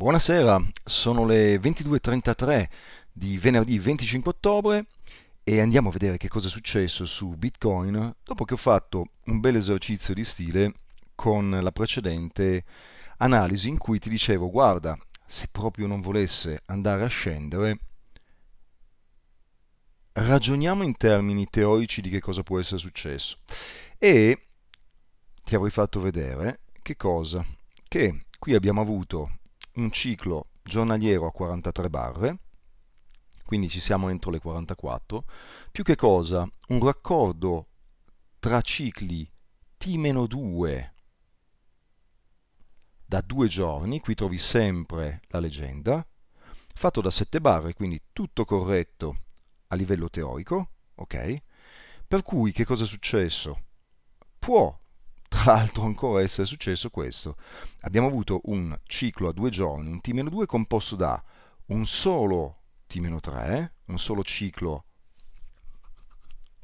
Buonasera, sono le 22.33 di venerdì 25 ottobre e andiamo a vedere che cosa è successo su Bitcoin dopo che ho fatto un bel esercizio di stile con la precedente analisi in cui ti dicevo guarda, se proprio non volesse andare a scendere, ragioniamo in termini teorici di che cosa può essere successo e ti avrei fatto vedere che cosa che qui abbiamo avuto un ciclo giornaliero a 43 barre, quindi ci siamo entro le 44, più che cosa? Un raccordo tra cicli T-2 da due giorni, qui trovi sempre la leggenda, fatto da 7 barre, quindi tutto corretto a livello teorico, ok? Per cui che cosa è successo? Può tra l'altro ancora essere successo questo. Abbiamo avuto un ciclo a due giorni, un T-2 composto da un solo T-3, un solo ciclo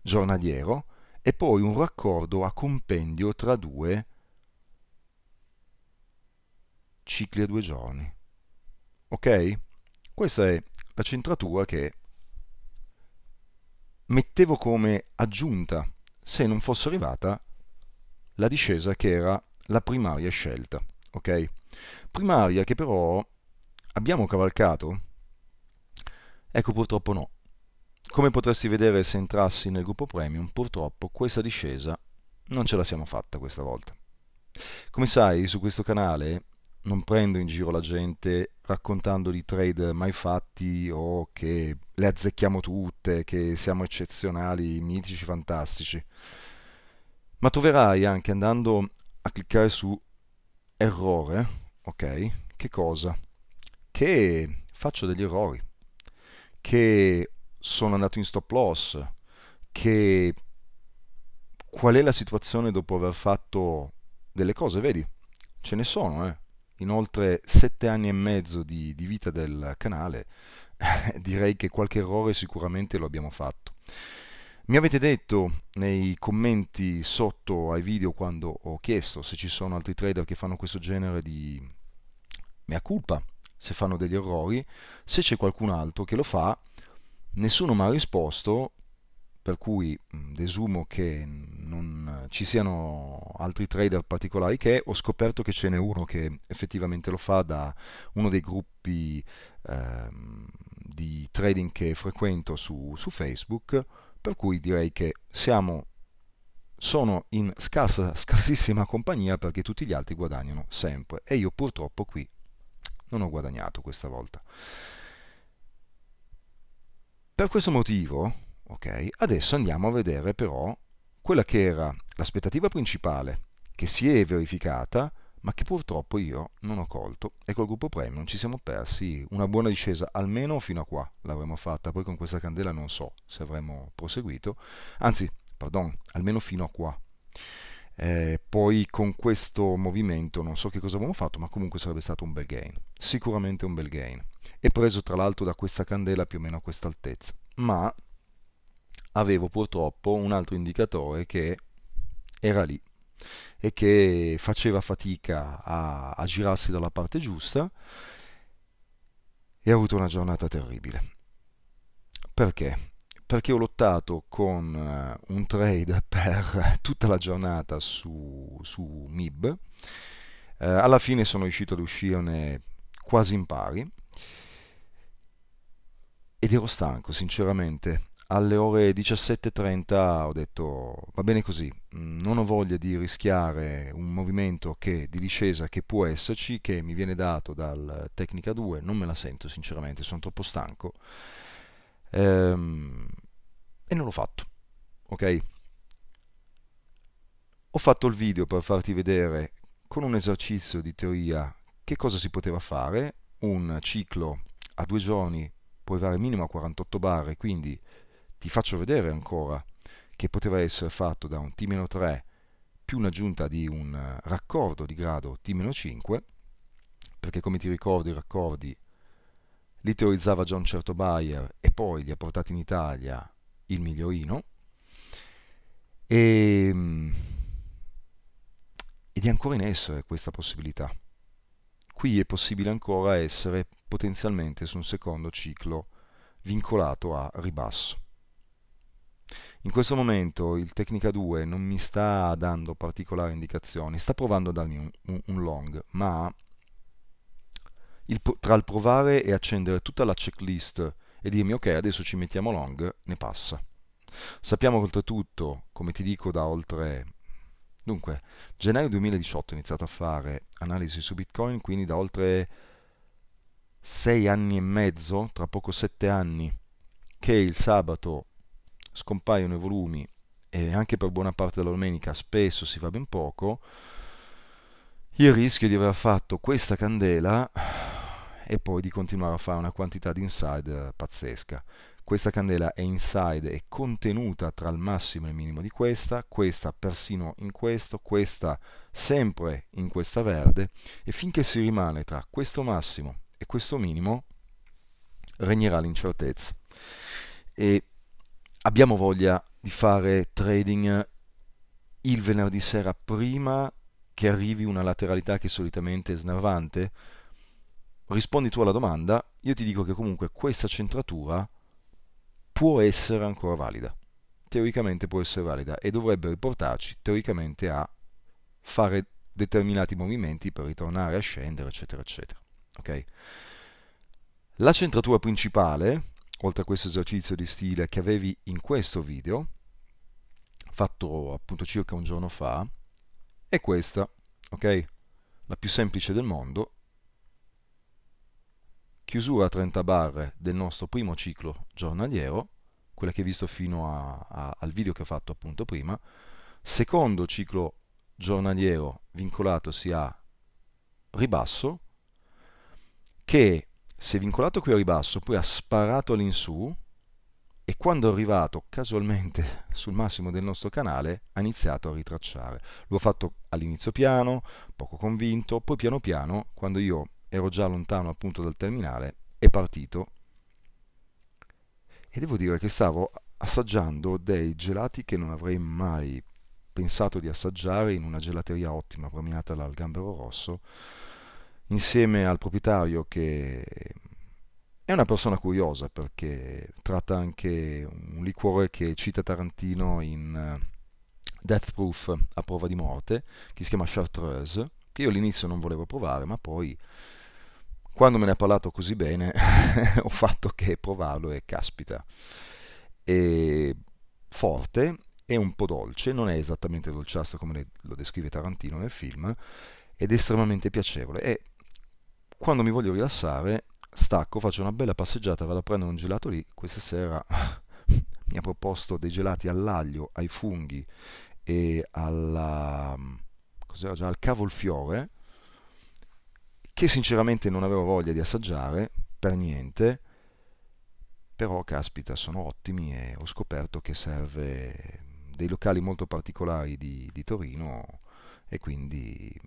giornaliero e poi un raccordo a compendio tra due cicli a due giorni. Ok? Questa è la centratura che mettevo come aggiunta se non fosse arrivata la discesa che era la primaria scelta, ok? Primaria che però abbiamo cavalcato? Ecco purtroppo no. Come potresti vedere se entrassi nel gruppo premium, purtroppo questa discesa non ce la siamo fatta questa volta. Come sai, su questo canale non prendo in giro la gente raccontando di trade mai fatti o che le azzecchiamo tutte, che siamo eccezionali, mitici, fantastici ma troverai anche andando a cliccare su errore, ok? Che cosa? Che faccio degli errori, che sono andato in stop loss, che qual è la situazione dopo aver fatto delle cose, vedi? Ce ne sono, eh? In oltre sette anni e mezzo di, di vita del canale, direi che qualche errore sicuramente lo abbiamo fatto. Mi avete detto nei commenti sotto ai video quando ho chiesto se ci sono altri trader che fanno questo genere di mea culpa, se fanno degli errori, se c'è qualcun altro che lo fa, nessuno mi ha risposto, per cui desumo che non ci siano altri trader particolari che ho scoperto che ce n'è uno che effettivamente lo fa da uno dei gruppi eh, di trading che frequento su, su Facebook per cui direi che siamo, sono in scarsa, scarsissima compagnia perché tutti gli altri guadagnano sempre e io purtroppo qui non ho guadagnato questa volta. Per questo motivo, ok, adesso andiamo a vedere però quella che era l'aspettativa principale che si è verificata ma che purtroppo io non ho colto e col gruppo premium ci siamo persi una buona discesa, almeno fino a qua l'avremmo fatta, poi con questa candela non so se avremmo proseguito, anzi, perdon, almeno fino a qua. Eh, poi con questo movimento non so che cosa avremmo fatto, ma comunque sarebbe stato un bel gain, sicuramente un bel gain, e preso tra l'altro da questa candela più o meno a questa altezza, ma avevo purtroppo un altro indicatore che era lì e che faceva fatica a, a girarsi dalla parte giusta e ha avuto una giornata terribile. Perché? Perché ho lottato con eh, un trade per tutta la giornata su, su MIB. Eh, alla fine sono riuscito ad uscirne quasi in pari ed ero stanco, sinceramente alle ore 17.30 ho detto va bene così, mm, non ho voglia di rischiare un movimento che, di discesa che può esserci, che mi viene dato dal Tecnica 2, non me la sento sinceramente, sono troppo stanco ehm, e non l'ho fatto, ok? Ho fatto il video per farti vedere con un esercizio di teoria che cosa si poteva fare, un ciclo a due giorni può arrivare minimo a 48 barre, quindi ti faccio vedere ancora che poteva essere fatto da un T-3 più un'aggiunta di un eh, raccordo di grado T-5, perché come ti ricordo i raccordi li teorizzava già un certo Bayer e poi li ha portati in Italia il migliorino, e, ehm, ed è ancora in essere questa possibilità. Qui è possibile ancora essere potenzialmente su un secondo ciclo vincolato a ribasso. In questo momento il Tecnica 2 non mi sta dando particolari indicazioni, sta provando a darmi un, un, un long, ma il, tra il provare e accendere tutta la checklist e dirmi ok adesso ci mettiamo long, ne passa. Sappiamo oltretutto, come ti dico da oltre... Dunque, gennaio 2018 ho iniziato a fare analisi su Bitcoin, quindi da oltre 6 anni e mezzo, tra poco 7 anni, che il sabato scompaiono i volumi e anche per buona parte della domenica spesso si fa ben poco, il rischio di aver fatto questa candela e poi di continuare a fare una quantità di inside pazzesca. Questa candela è inside e contenuta tra il massimo e il minimo di questa, questa persino in questo, questa sempre in questa verde e finché si rimane tra questo massimo e questo minimo regnerà l'incertezza. E abbiamo voglia di fare trading il venerdì sera prima che arrivi una lateralità che solitamente è snervante? Rispondi tu alla domanda, io ti dico che comunque questa centratura può essere ancora valida. Teoricamente può essere valida e dovrebbe riportarci teoricamente a fare determinati movimenti per ritornare a scendere, eccetera, eccetera. Okay? La centratura principale oltre a questo esercizio di stile che avevi in questo video, fatto appunto circa un giorno fa, è questa, ok? La più semplice del mondo. Chiusura a 30 barre del nostro primo ciclo giornaliero, quella che hai visto fino a, a, al video che ho fatto appunto prima, secondo ciclo giornaliero vincolato sia ribasso, che si è vincolato qui a ribasso, poi ha sparato all'insù e quando è arrivato casualmente sul massimo del nostro canale ha iniziato a ritracciare. Lo ha fatto all'inizio piano, poco convinto, poi piano piano, quando io ero già lontano appunto dal terminale, è partito e devo dire che stavo assaggiando dei gelati che non avrei mai pensato di assaggiare in una gelateria ottima premiata dal Gambero Rosso insieme al proprietario che è una persona curiosa perché tratta anche un liquore che cita Tarantino in eh, Death Proof a prova di morte, che si chiama Chartreuse, che io all'inizio non volevo provare, ma poi quando me ne ha parlato così bene ho fatto che provarlo e caspita. È forte, è un po' dolce, non è esattamente dolciastro come lo descrive Tarantino nel film, ed è estremamente piacevole. È quando mi voglio rilassare, stacco, faccio una bella passeggiata, vado a prendere un gelato lì. Questa sera mi ha proposto dei gelati all'aglio, ai funghi e alla, già, al cavolfiore, che sinceramente non avevo voglia di assaggiare per niente, però caspita, sono ottimi e ho scoperto che serve dei locali molto particolari di, di Torino e quindi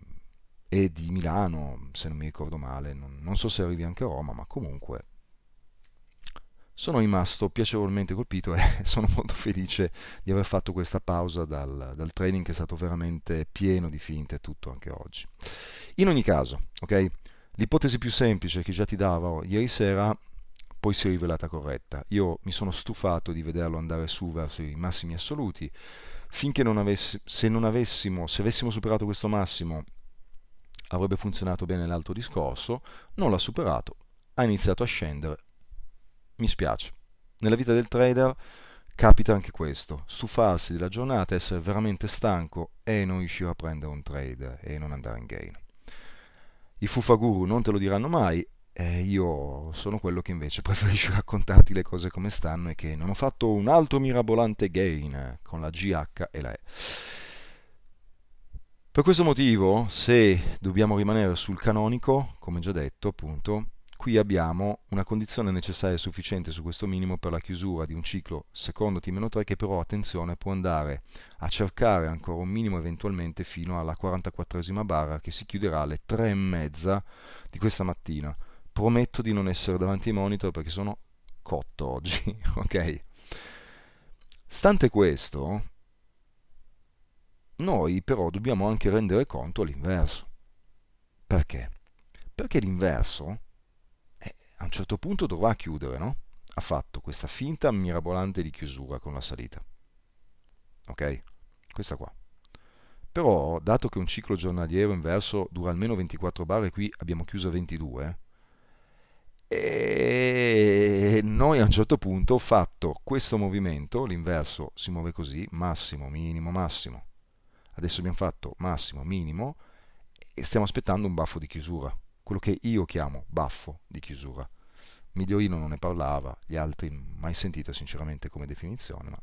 e di Milano, se non mi ricordo male, non, non so se arrivi anche a Roma, ma comunque sono rimasto piacevolmente colpito e sono molto felice di aver fatto questa pausa dal, dal, training che è stato veramente pieno di finte tutto anche oggi. In ogni caso, ok? L'ipotesi più semplice che già ti davo ieri sera poi si è rivelata corretta. Io mi sono stufato di vederlo andare su verso i massimi assoluti. Finché non avessi, se non avessimo, se avessimo superato questo massimo avrebbe funzionato bene l'altro discorso, non l'ha superato, ha iniziato a scendere. Mi spiace. Nella vita del trader capita anche questo, stufarsi della giornata, essere veramente stanco e non riuscire a prendere un trade e non andare in gain. I fufaguru non te lo diranno mai eh, io sono quello che invece preferisce raccontarti le cose come stanno e che non ho fatto un altro mirabolante gain con la GH e la E. Per questo motivo, se dobbiamo rimanere sul canonico, come già detto, appunto, qui abbiamo una condizione necessaria e sufficiente su questo minimo per la chiusura di un ciclo secondo T-3 che però, attenzione, può andare a cercare ancora un minimo eventualmente fino alla 44esima barra che si chiuderà alle 3 e mezza di questa mattina. Prometto di non essere davanti ai monitor perché sono cotto oggi, ok? Stante questo, noi però dobbiamo anche rendere conto all'inverso. Perché? Perché l'inverso eh, a un certo punto dovrà chiudere, no? Ha fatto questa finta mirabolante di chiusura con la salita. Ok? Questa qua. Però, dato che un ciclo giornaliero inverso dura almeno 24 barre, qui abbiamo chiuso 22, e eh, noi a un certo punto ho fatto questo movimento, l'inverso si muove così, massimo, minimo, massimo, Adesso abbiamo fatto massimo, minimo e stiamo aspettando un baffo di chiusura, quello che io chiamo baffo di chiusura. Migliorino non ne parlava, gli altri mai sentita sinceramente come definizione, ma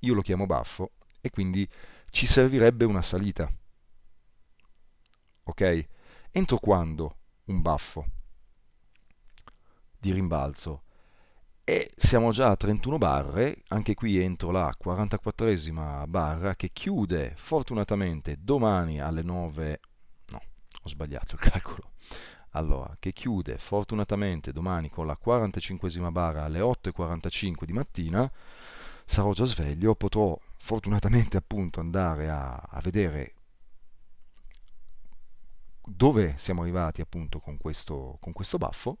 io lo chiamo baffo e quindi ci servirebbe una salita. Ok? Entro quando un baffo di rimbalzo e siamo già a 31 barre, anche qui entro la 44esima barra che chiude fortunatamente domani alle 9, no, ho sbagliato il calcolo, allora, che chiude fortunatamente domani con la 45esima barra alle 8.45 di mattina, sarò già sveglio, potrò fortunatamente appunto andare a, a vedere dove siamo arrivati appunto con questo, con questo baffo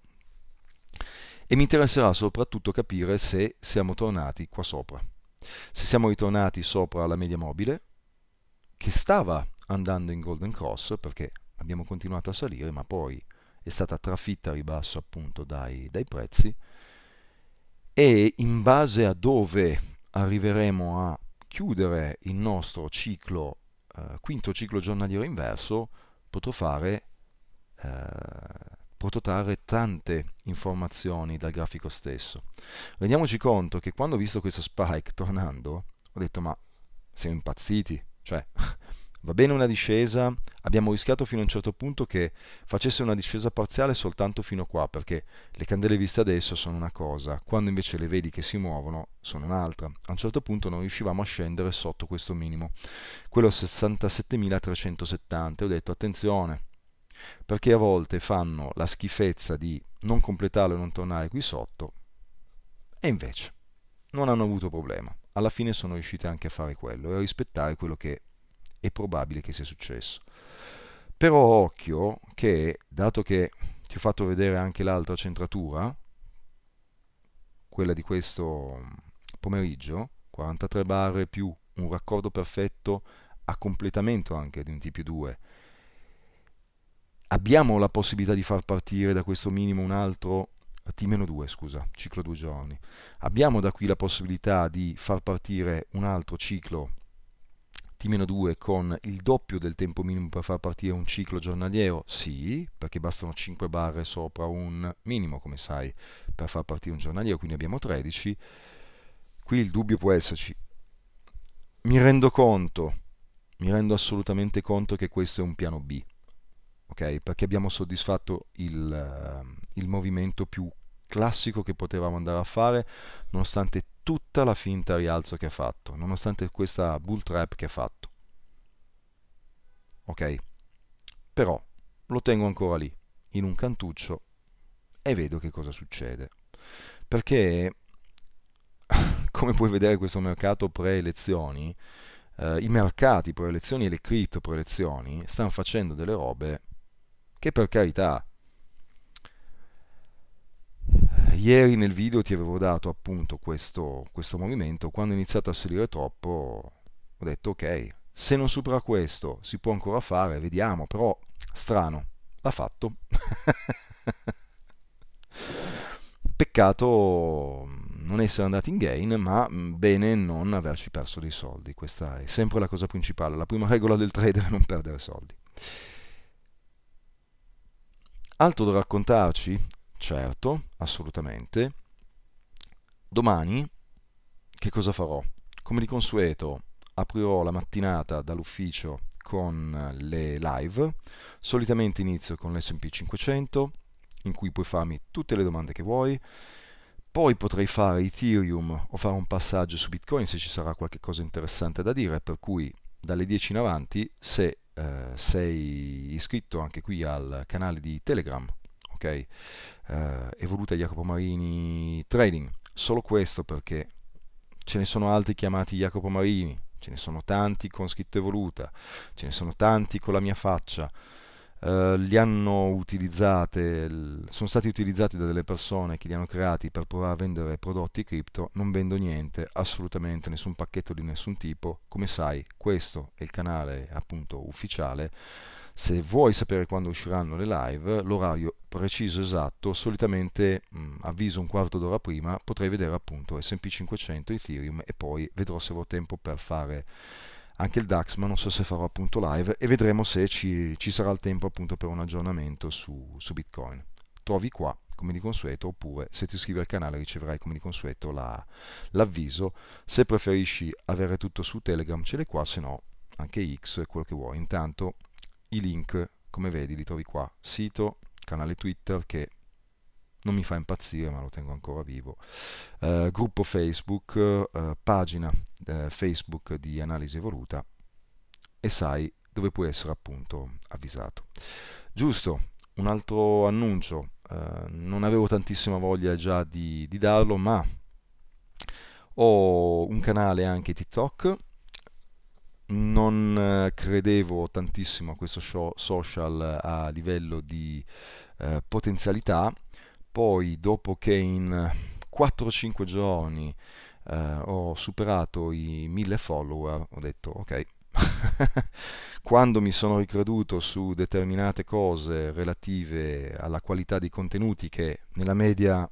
e mi interesserà soprattutto capire se siamo tornati qua sopra. Se siamo ritornati sopra la media mobile, che stava andando in Golden Cross perché abbiamo continuato a salire, ma poi è stata trafitta a ribasso appunto dai, dai prezzi, e in base a dove arriveremo a chiudere il nostro ciclo, eh, quinto ciclo giornaliero inverso, potrò fare eh, prototrarre tante informazioni dal grafico stesso. Rendiamoci conto che quando ho visto questo spike tornando, ho detto ma siamo impazziti, cioè va bene una discesa, abbiamo rischiato fino a un certo punto che facesse una discesa parziale soltanto fino a qua, perché le candele viste adesso sono una cosa, quando invece le vedi che si muovono sono un'altra. A un certo punto non riuscivamo a scendere sotto questo minimo, quello 67.370, ho detto attenzione, perché a volte fanno la schifezza di non completarlo e non tornare qui sotto, e invece non hanno avuto problema. Alla fine sono riusciti anche a fare quello e a rispettare quello che è probabile che sia successo. Però occhio che, dato che ti ho fatto vedere anche l'altra centratura, quella di questo pomeriggio, 43 barre più un raccordo perfetto a completamento anche di un TP2, abbiamo la possibilità di far partire da questo minimo un altro T-2, scusa, ciclo due giorni. Abbiamo da qui la possibilità di far partire un altro ciclo T-2 con il doppio del tempo minimo per far partire un ciclo giornaliero? Sì, perché bastano 5 barre sopra un minimo, come sai, per far partire un giornaliero, quindi abbiamo 13. Qui il dubbio può esserci. Mi rendo conto, mi rendo assolutamente conto che questo è un piano B okay? perché abbiamo soddisfatto il, eh, il movimento più classico che potevamo andare a fare, nonostante tutta la finta rialzo che ha fatto, nonostante questa bull trap che ha fatto. Ok? Però lo tengo ancora lì, in un cantuccio, e vedo che cosa succede. Perché, come puoi vedere, questo mercato pre-elezioni, eh, i mercati pre-elezioni e le cripto pre-elezioni stanno facendo delle robe che per carità, ieri nel video ti avevo dato appunto questo, questo movimento, quando ho iniziato a salire troppo ho detto ok, se non supera questo si può ancora fare, vediamo, però strano, l'ha fatto. Peccato mm, non essere andati in gain, ma mm, bene non averci perso dei soldi. Questa è sempre la cosa principale, la prima regola del trader è non perdere soldi. Altro da raccontarci? Certo, assolutamente. Domani che cosa farò? Come di consueto aprirò la mattinata dall'ufficio con eh, le live. Solitamente inizio con l'SP 500 in cui puoi farmi tutte le domande che vuoi. Poi potrei fare Ethereum o fare un passaggio su Bitcoin se ci sarà qualche cosa interessante da dire, per cui dalle 10 in avanti, se eh, sei iscritto anche qui al canale di Telegram, ok? Eh, Evoluta Jacopo Marini Trading, solo questo perché ce ne sono altri chiamati Jacopo Marini, ce ne sono tanti con scritto Evoluta, ce ne sono tanti con la mia faccia. Eh, li hanno utilizzate, sono stati utilizzati da delle persone che li hanno creati per provare a vendere prodotti cripto, non vendo niente, assolutamente nessun pacchetto di nessun tipo, come sai questo è il canale appunto ufficiale, se vuoi sapere quando usciranno le live, l'orario preciso esatto, solitamente mh, mm, avviso un quarto d'ora prima, potrei vedere appunto SP500, Ethereum e poi vedrò se avrò tempo per fare anche il DAX, ma non so se farò appunto live e vedremo se ci, ci sarà il tempo appunto per un aggiornamento su, su, Bitcoin. Trovi qua, come di consueto, oppure se ti iscrivi al canale riceverai come di consueto la, l'avviso. Se preferisci avere tutto su Telegram ce l'hai qua, se no anche X, quello che vuoi. Intanto i link, come vedi, li trovi qua, sito, canale Twitter che non mi fa impazzire, ma lo tengo ancora vivo. Eh, gruppo Facebook, eh, pagina eh, Facebook di Analisi Evoluta e sai dove puoi essere appunto avvisato. Giusto, un altro annuncio, eh, non avevo tantissima voglia già di, di darlo, ma ho un canale anche TikTok non eh, credevo tantissimo a questo show social a livello di eh, potenzialità, poi dopo che in 4-5 giorni eh, ho superato i 1000 follower, ho detto ok, quando mi sono ricreduto su determinate cose relative alla qualità dei contenuti che nella media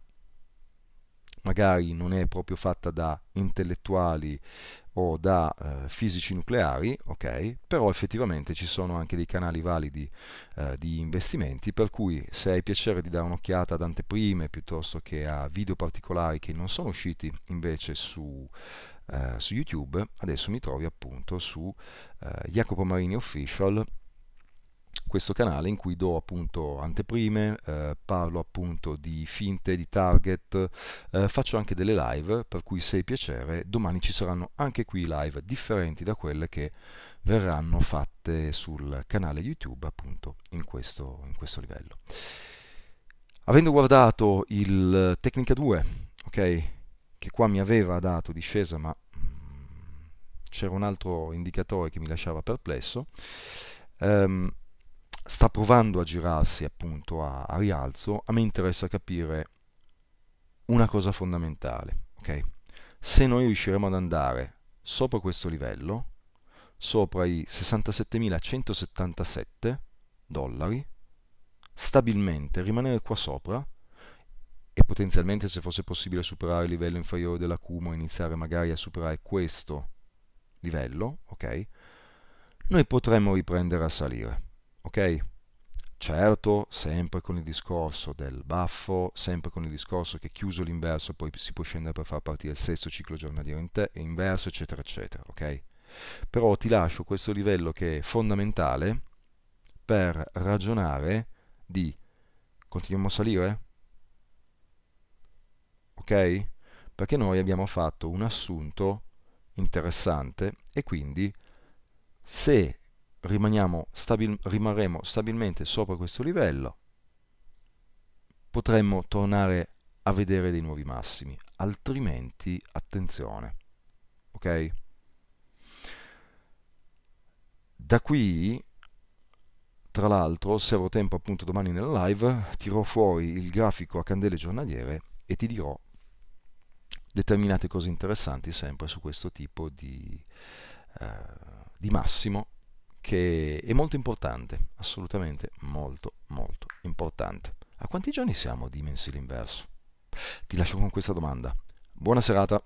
magari non è proprio fatta da intellettuali o da eh, fisici nucleari, ok? Però effettivamente ci sono anche dei canali validi eh, di investimenti, per cui se hai piacere di dare un'occhiata ad anteprime piuttosto che a video particolari che non sono usciti invece su, eh, su YouTube, adesso mi trovi appunto su eh, Jacopo Marini Official questo canale in cui do appunto anteprime, eh, parlo appunto di finte, di target, eh, faccio anche delle live, per cui se hai piacere domani ci saranno anche qui live differenti da quelle che verranno fatte sul canale YouTube appunto in questo, in questo livello. Avendo guardato il Tecnica 2, ok, che qua mi aveva dato discesa ma mm, c'era un altro indicatore che mi lasciava perplesso, um, sta provando a girarsi appunto a, a rialzo, a me interessa capire una cosa fondamentale, ok? Se noi riusciremo ad andare sopra questo livello, sopra i 67.177 dollari, stabilmente rimanere qua sopra e potenzialmente se fosse possibile superare il livello inferiore dell'accumo e iniziare magari a superare questo livello, ok? Noi potremmo riprendere a salire ok? Certo, sempre con il discorso del baffo, sempre con il discorso che chiuso l'inverso poi si può scendere per far partire il sesto ciclo giornaliero inverso, eccetera, eccetera, ok? Però ti lascio questo livello che è fondamentale per ragionare di continuiamo a salire? Ok? Perché noi abbiamo fatto un assunto interessante e quindi se stabil rimarremo stabilmente sopra questo livello, potremmo tornare a vedere dei nuovi massimi, altrimenti attenzione. Ok? Da qui tra l'altro, se avrò tempo appunto domani nella live, tirò fuori il grafico a candele giornaliere e ti dirò determinate cose interessanti sempre su questo tipo di, eh, di massimo che è molto importante, assolutamente molto molto importante. A quanti giorni siamo di mensile inverso? Ti lascio con questa domanda. Buona serata.